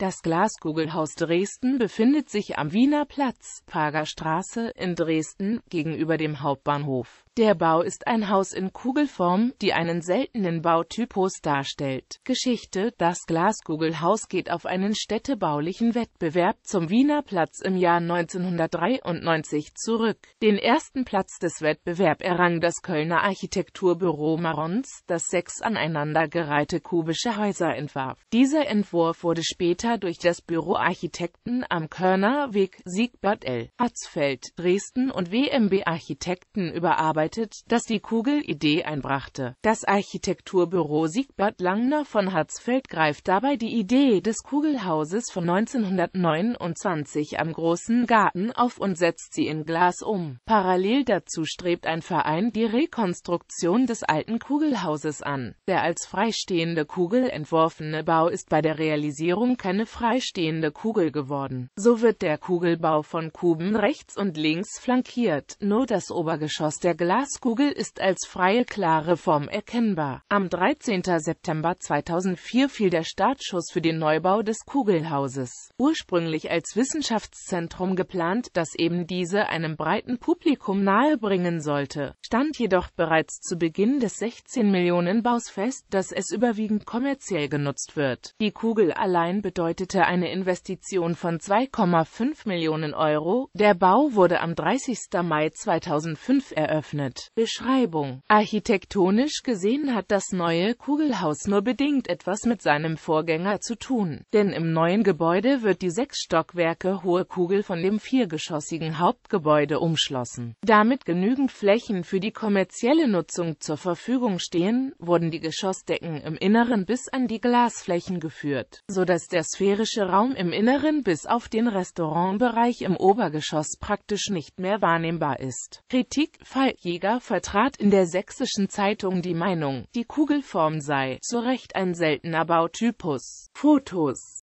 Das Glaskugelhaus Dresden befindet sich am Wiener Platz, Prager Straße in Dresden, gegenüber dem Hauptbahnhof. Der Bau ist ein Haus in Kugelform, die einen seltenen Bautypus darstellt. Geschichte Das Glaskugelhaus geht auf einen städtebaulichen Wettbewerb zum Wiener Platz im Jahr 1993 zurück. Den ersten Platz des Wettbewerb errang das Kölner Architekturbüro Marons, das sechs aneinandergereihte kubische Häuser entwarf. Dieser Entwurf wurde später durch das Büro Architekten am Kölner Siegbert L. Hatzfeld, Dresden und WMB Architekten überarbeitet bedeutet, dass die Kugelidee einbrachte. Das Architekturbüro Siegbert Langner von Hatzfeld greift dabei die Idee des Kugelhauses von 1929 am Großen Garten auf und setzt sie in Glas um. Parallel dazu strebt ein Verein die Rekonstruktion des alten Kugelhauses an. Der als freistehende Kugel entworfene Bau ist bei der Realisierung keine freistehende Kugel geworden. So wird der Kugelbau von Kuben rechts und links flankiert, nur das Obergeschoss der Glas Glaskugel ist als freie klare Form erkennbar. Am 13. September 2004 fiel der Startschuss für den Neubau des Kugelhauses. Ursprünglich als Wissenschaftszentrum geplant, das eben diese einem breiten Publikum nahebringen sollte, stand jedoch bereits zu Beginn des 16 Millionen Baus fest, dass es überwiegend kommerziell genutzt wird. Die Kugel allein bedeutete eine Investition von 2,5 Millionen Euro. Der Bau wurde am 30. Mai 2005 eröffnet geöffnet. Beschreibung Architektonisch gesehen hat das neue Kugelhaus nur bedingt etwas mit seinem Vorgänger zu tun, denn im neuen Gebäude wird die sechs Stockwerke hohe Kugel von dem viergeschossigen Hauptgebäude umschlossen. Damit genügend Flächen für die kommerzielle Nutzung zur Verfügung stehen, wurden die Geschossdecken im Inneren bis an die Glasflächen geführt, so dass der sphärische Raum im Inneren bis auf den Restaurantbereich im Obergeschoss praktisch nicht mehr wahrnehmbar ist. Kritik Fall Jäger vertrat in der Sächsischen Zeitung die Meinung, die Kugelform sei zu Recht ein seltener Bautypus. Fotos